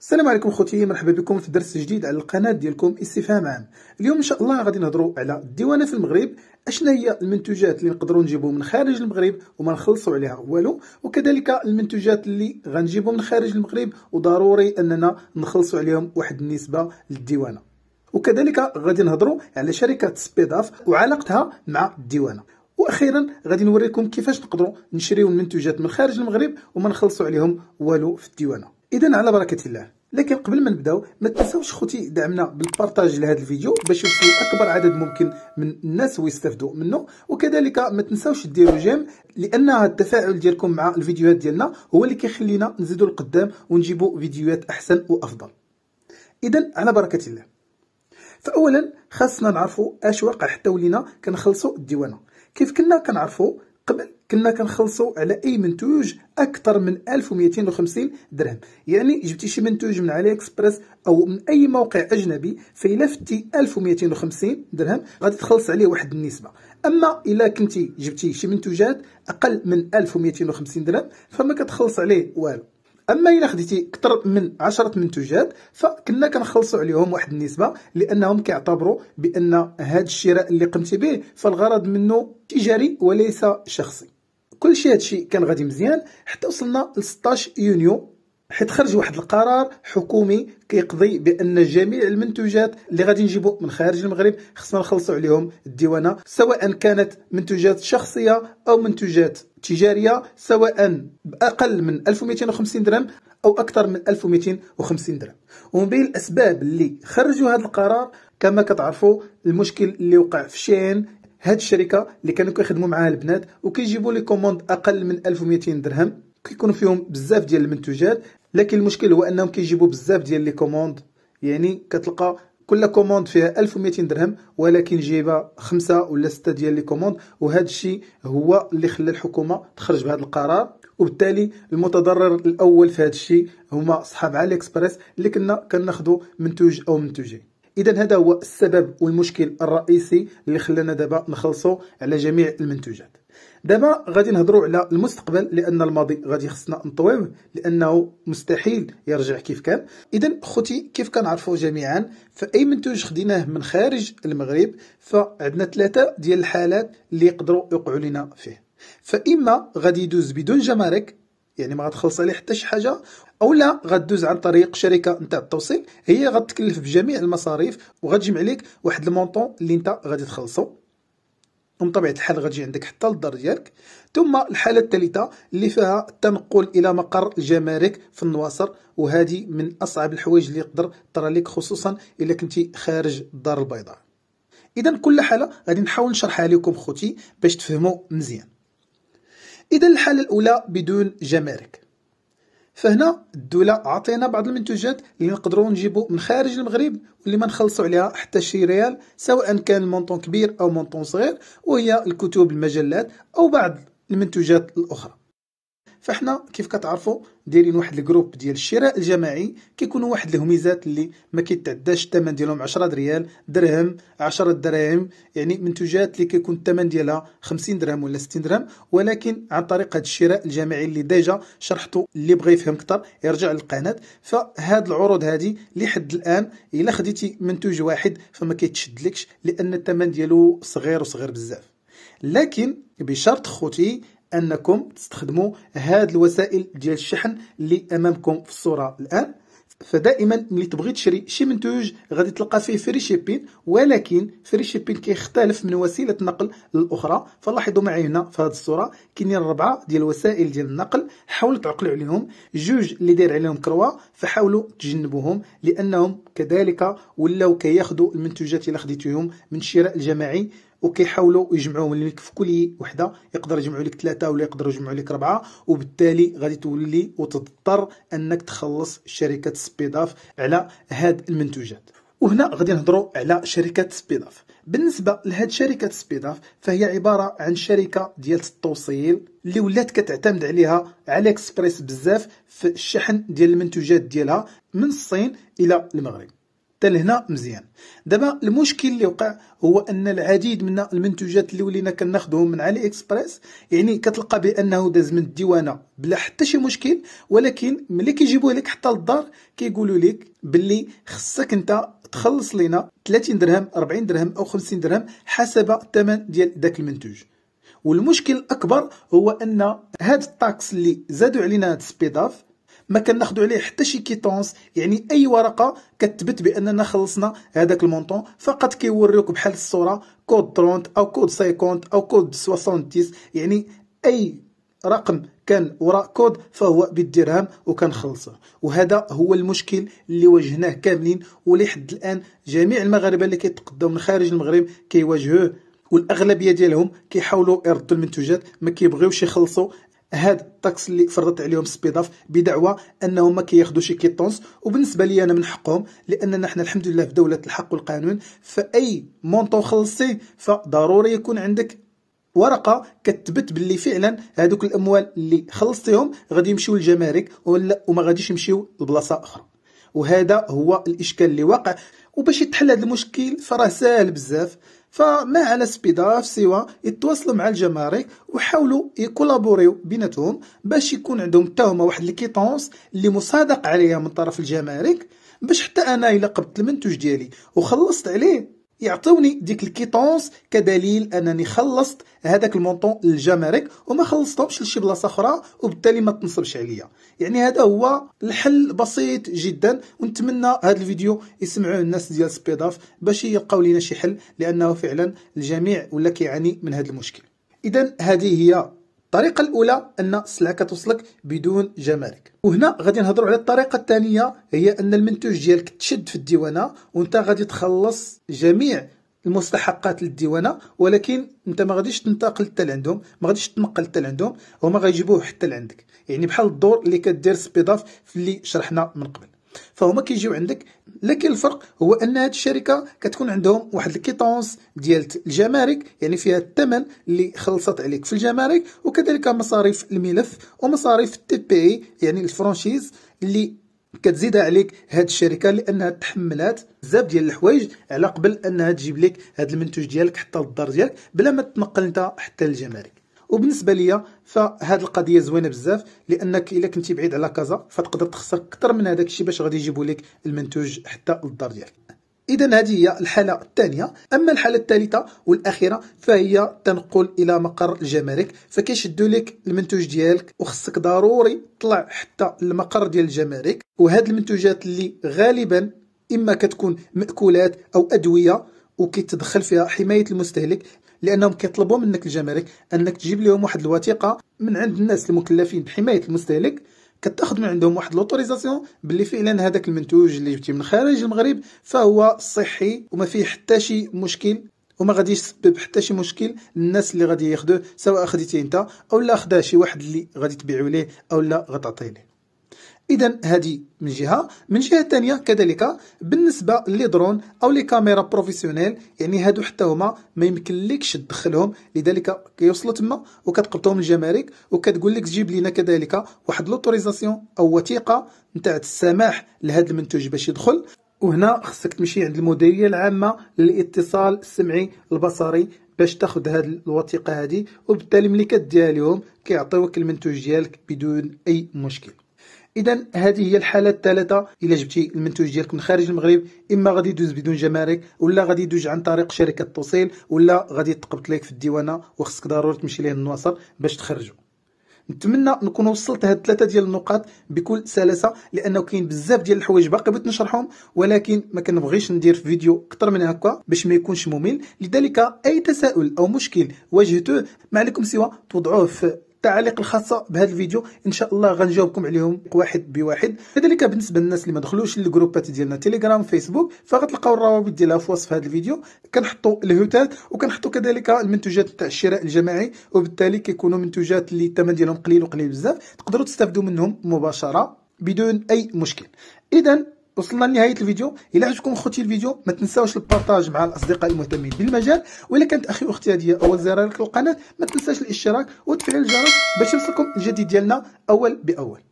السلام عليكم خوتي مرحبا بكم في درس جديد على القناه ديالكم استفهام عام اليوم ان شاء الله غادي نهضروا على الديوانه في المغرب اشنا هي المنتوجات اللي نقدروا نجيبو من خارج المغرب وما نخلصوا عليها والو وكذلك المنتوجات اللي غنجيبو من خارج المغرب وضروري اننا نخلصوا عليهم واحد النسبه للديوانه وكذلك غادي نهضروا على شركه سبيداف وعلاقتها مع الديوانه واخيرا غادي نوريكم كيفاش نقدروا نشريو المنتوجات من خارج المغرب وما نخلصوا عليهم والو في الديوانه اذا على بركه الله لكن قبل ما نبداو ما تنساوش خوتي دعمنا بالبارطاج لهذا الفيديو باش يوصل اكبر عدد ممكن من الناس ويستافدوا منه وكذلك ما تنساوش ديروا جيم لان التفاعل ديالكم مع الفيديوهات ديالنا هو اللي كيخلينا نزيدوا لقدام ونجيبوا فيديوهات احسن وافضل اذا على بركه الله فاولا خاصنا نعرفوا اش وقع حتى ولينا كنخلصوا الديوانه كيف كنا كنعرفوا قبل كنا كنخلصوا على اي منتوج اكثر من 1250 درهم يعني جبتي شي منتوج من علي اكسبريس او من اي موقع اجنبي فإلا فتي 1250 درهم غادي تخلص عليه واحد النسبه اما الا كنتي جبتي شي منتوجات اقل من 1250 درهم فما كتخلص عليه والو اما الا خديتي اكثر من 10 منتوجات فكنا كنخلصوا عليهم واحد النسبه لانهم كيعتبروا بان هذا الشراء اللي قمتي به فالغرض منه تجاري وليس شخصي كل شيء هادشي كان غادي مزيان حتى وصلنا ل 16 يونيو حيت خرج واحد القرار حكومي كيقضي بان جميع المنتوجات اللي غادي نجيبو من خارج المغرب خصنا نخلصوا عليهم الديوانه سواء كانت منتوجات شخصيه او منتوجات تجاريه سواء باقل من 1250 درهم او اكثر من 1250 درهم ومن بين الاسباب اللي خرجوا هذا القرار كما كتعرفوا المشكل اللي وقع في شين هاد الشركه اللي كانوا كيخدموا معاها البنات وكيجيبوا لي كوموند اقل من 1200 درهم كيكونوا فيهم بزاف ديال المنتوجات لكن المشكل هو انهم كيجيبوا بزاف ديال لي كوموند يعني كتلقى كل كوموند فيها 1200 درهم ولكن جايبه خمسة ولا ستة ديال لي كوموند وهذا الشيء هو اللي خلى الحكومه تخرج بهذا القرار وبالتالي المتضرر الاول في هذا الشيء هما صحاب علي اكسبريس اللي كنا كناخذوا منتوج او منتوجين اذا هذا هو السبب والمشكل الرئيسي اللي خلانا دابا نخلصوا على جميع المنتوجات دابا غادي نهضروا على المستقبل لان الماضي غادي خصنا نطويوه لانه مستحيل يرجع كيف كان اذا خوتي كيف كنعرفوا جميعا فاي منتوج خديناه من خارج المغرب فعندنا ثلاثه ديال الحالات اللي يقدروا يوقعوا لنا فيه فاما غادي يدوز بدون جمارك يعني ما غتخلص عليه حتى شي حاجه او لا غدوز عن طريق شركه نتاع التوصيل هي غتكلف بجميع المصاريف وغتجمع لك واحد المونطون اللي انت غادي تخلصو بطبيعه الحال غتجي عندك حتى للدار ديالك ثم الحاله الثالثه اللي فيها التنقل الى مقر الجمارك في النواصر وهذه من اصعب الحوايج اللي يقدر ترى لك خصوصا الا كنتي خارج الدار البيضاء اذا كل حاله غادي نحاول نشرحها لكم خوتي باش تفهموا مزيان اذا الحاله الاولى بدون جمارك فهنا الدوله عطينا بعض المنتوجات اللي نقدروا نجيبوا من خارج المغرب واللي ما نخلصوا عليها حتى شي ريال سواء كان مونطون كبير او مونطون صغير وهي الكتب المجلات او بعض المنتوجات الاخرى فاحنا كيف كتعرفوا دايرين واحد الجروب ديال الشراء الجماعي كيكونوا واحد الهميزات اللي ما كيتعداش الثمن ديالهم 10 ريال درهم 10 دراهم يعني منتوجات اللي كيكون الثمن ديالها 50 درهم ولا 60 درهم ولكن عن طريق هذا الشراء الجماعي اللي ديجا شرحته اللي بغى يفهم اكثر يرجع للقناه فهاد العروض هذه لحد الان الا خديتي منتوج واحد فما كيتشدلكش لان الثمن ديالو صغير وصغير بزاف لكن بشرط خوتي انكم تستخدموا هاد الوسائل ديال الشحن اللي امامكم في الصوره الان فدائما ملي تبغي تشري شي منتوج غادي تلقى فيه فري شيبين ولكن فري شيبين كيختلف من وسيله نقل للاخرى فلاحظوا معي هنا في هذه الصوره كاينين ربعه ديال الوسائل ديال النقل حاولوا تعقلوا عليهم جوج اللي داير عليهم كروا فحاولوا تجنبوهم لانهم كذلك ولاو كياخذوا المنتوجات اللي خديتيهم من الشراء الجماعي وكيحاولوا يجمعوهم لك في كل وحده يقدر يجمعوا لك ثلاثه ولا يقدروا يجمعوا لك اربعه وبالتالي غادي تولي وتضطر انك تخلص شركه سبيد اوف على هاد المنتوجات وهنا غادي نهضروا على شركه سبيد اوف بالنسبه لهاد شركه سبيد اوف فهي عباره عن شركه ديال التوصيل اللي ولات كتعتمد عليها على اكسبريس بزاف في الشحن ديال المنتوجات ديالها من الصين الى المغرب حتى لهنا مزيان دابا المشكل اللي وقع هو ان العديد من المنتوجات اللي ولينا كناخذهم من علي اكسبريس يعني كتلقى بانه داز من الديوانه بلا حتى شي مشكل ولكن ملي كيجيبوه لك حتى للدار كيقولوا لك باللي خصك انت تخلص لنا 30 درهم 40 درهم او 50 درهم حسب الثمن ديال داك المنتوج والمشكل الاكبر هو ان هاد الطاكس اللي زادوا علينا هاد السبيداف ما كناخذوا عليه حتى شي كيتونس يعني اي ورقه كتبت باننا خلصنا هذاك المونطون فقط كيوريوك بحال الصوره كود 30 او كود 50 او كود 70 يعني اي رقم كان وراء كود فهو بالدرهم وكنخلصه وهذا هو المشكل اللي واجهناه كاملين ولحد الان جميع المغاربه اللي كيتقدموا من خارج المغرب كيواجهوه والاغلبيه ديالهم كيحاولوا يردوا المنتوجات ما كيبغيوش يخلصوا هاد الطقس اللي فرضت عليهم سبيداف بدعوى انهم ما كياخذوش شي كيطونس وبالنسبه لي انا من حقهم لاننا احنا الحمد لله في دوله الحق والقانون فاي مونطو خلصتيه فضروري يكون عندك ورقه كتبت باللي فعلا هذوك الاموال اللي خلصتيهم غادي يمشيو للجمارك ولا وما غاديش يمشيو لبلاصه اخرى وهذا هو الاشكال اللي واقع وباش يتحل هذا المشكل فراه ساهل بزاف فما على سبيداف سوى يتواصلوا مع الجمارك وحاولوا يكولابوريو بيناتهم باش يكون عندهم حتى هما واحد الكيتونس اللي مصادق عليها من طرف الجمارك باش حتى انا الا قبضت المنتوج ديالي وخلصت عليه يعطوني ديك الكيتونس كدليل انني خلصت هذاك المونطون للجمارك وما خلصتهمش لشي بلاصه اخرى وبالتالي ما تنصبش عليا يعني هذا هو الحل بسيط جدا ونتمنى هذا الفيديو يسمعوه الناس ديال سبيداف باش يلقاو لينا شي حل لانه فعلا الجميع ولا كيعاني من هذا المشكل اذا هذه هي الطريقه الاولى ان السلعه كتوصلك بدون جمارك وهنا غادي نهضروا على الطريقه الثانيه هي ان المنتوج ديالك تشد في الديوانه وانت غادي تخلص جميع المستحقات للديوانه ولكن انت ما غاديش تنتقل حتى لعندهم ما غاديش تنقل حتى لعندهم هما غيجيبوه حتى لعندك يعني بحال الدور اللي كدير سبيداف في اللي شرحنا من قبل فهما كيجيو عندك لكن الفرق هو ان هذه الشركه كتكون عندهم واحد الكيتونس ديال الجمارك يعني فيها الثمن اللي خلصت عليك في الجمارك وكذلك مصاريف الملف ومصاريف التي بي يعني الفرانشيز اللي كتزيدها عليك هاد الشركه لانها تحملات بزاف ديال الحوايج على قبل انها تجيب لك هاد المنتوج ديالك حتى للدار ديالك بلا ما تنقل انت حتى للجمارك وبالنسبه ليا فهاد القضيه زوينه بزاف لانك الا كنتي بعيد على كازا فتقدر تخسر اكثر من هذاك الشيء باش غادي يجيبوا لك المنتوج حتى للدار ديالك اذا هذه هي الحاله الثانيه اما الحاله الثالثه والاخيره فهي تنقل الى مقر الجمارك فكيشدوا لك المنتوج ديالك وخصك ضروري تطلع حتى المقر ديال الجمارك وهاد المنتوجات اللي غالبا اما كتكون ماكولات او ادويه وكيتدخل فيها حمايه المستهلك لانهم كيطلبوا منك الجمارك انك تجيب لهم واحد الوثيقه من عند الناس المكلفين بحمايه المستهلك كتاخذ من عندهم واحد لوتوريزاسيون باللي فعلا هذاك المنتوج اللي جبتي من خارج المغرب فهو صحي وما فيه حتى شي مشكل وما غاديش يسبب حتى شي مشكل للناس اللي غادي ياخذوه سواء خديتيه انت او لا خداه شي واحد اللي غادي تبيعو ليه او لا غتعطيه ليه اذا هذه من جهه من جهه ثانيه كذلك بالنسبه لي درون او لي كاميرا بروفيسيونيل يعني هادو حتى هما ما يمكن لكش تدخلهم لذلك كيوصلوا تما وكتقبطهم الجمارك وكتقول لك جيب لينا كذلك واحد لوتوريزاسيون او وثيقه نتاع السماح لهذا المنتوج باش يدخل وهنا خصك تمشي عند المديريه العامه للاتصال السمعي البصري باش تاخذ هاد الوثيقه هذه وبالتالي ملي كديها لهم كيعطيوك المنتوج ديالك بدون اي مشكل اذا هذه هي الحاله الثلاثه الا جبتي المنتوج ديالك من خارج المغرب اما غادي يدوز بدون جمارك ولا غادي يدوز عن طريق شركه توصيل ولا غادي يتقبط لك في الديوانه وخصك ضروري تمشي ليه النواصر باش تخرجو نتمنى نكون وصلت هاد ثلاثه ديال النقاط بكل سلاسه لانه كاين بزاف ديال الحوايج باقي بغيت نشرحهم ولكن ما كنبغيش ندير في فيديو اكثر من هكا باش ما يكونش ممل لذلك اي تساؤل او مشكل واجهته ما عليكم سوى توضعوه في التعاليق الخاصه بهذا الفيديو ان شاء الله غنجاوبكم عليهم واحد بواحد كذلك بالنسبه للناس اللي ما دخلوش للجروبات ديالنا تيليجرام فيسبوك فغتلقاو الروابط ديالها في وصف هذا الفيديو كنحطوا الهوتات وكنحطوا كذلك المنتوجات تاع الشراء الجماعي وبالتالي كيكونوا منتوجات اللي الثمن ديالهم قليل وقليل بزاف تقدروا تستافدوا منهم مباشره بدون اي مشكل اذا وصلنا لنهايه الفيديو الى عجبكم خوتي الفيديو ما تنساوش البارطاج مع الاصدقاء المهتمين بالمجال والا كانت اخي اختي هذه اول زرار القناه ما تنساش الاشتراك وتفعيل الجرس باش يوصلكم الجديد ديالنا اول باول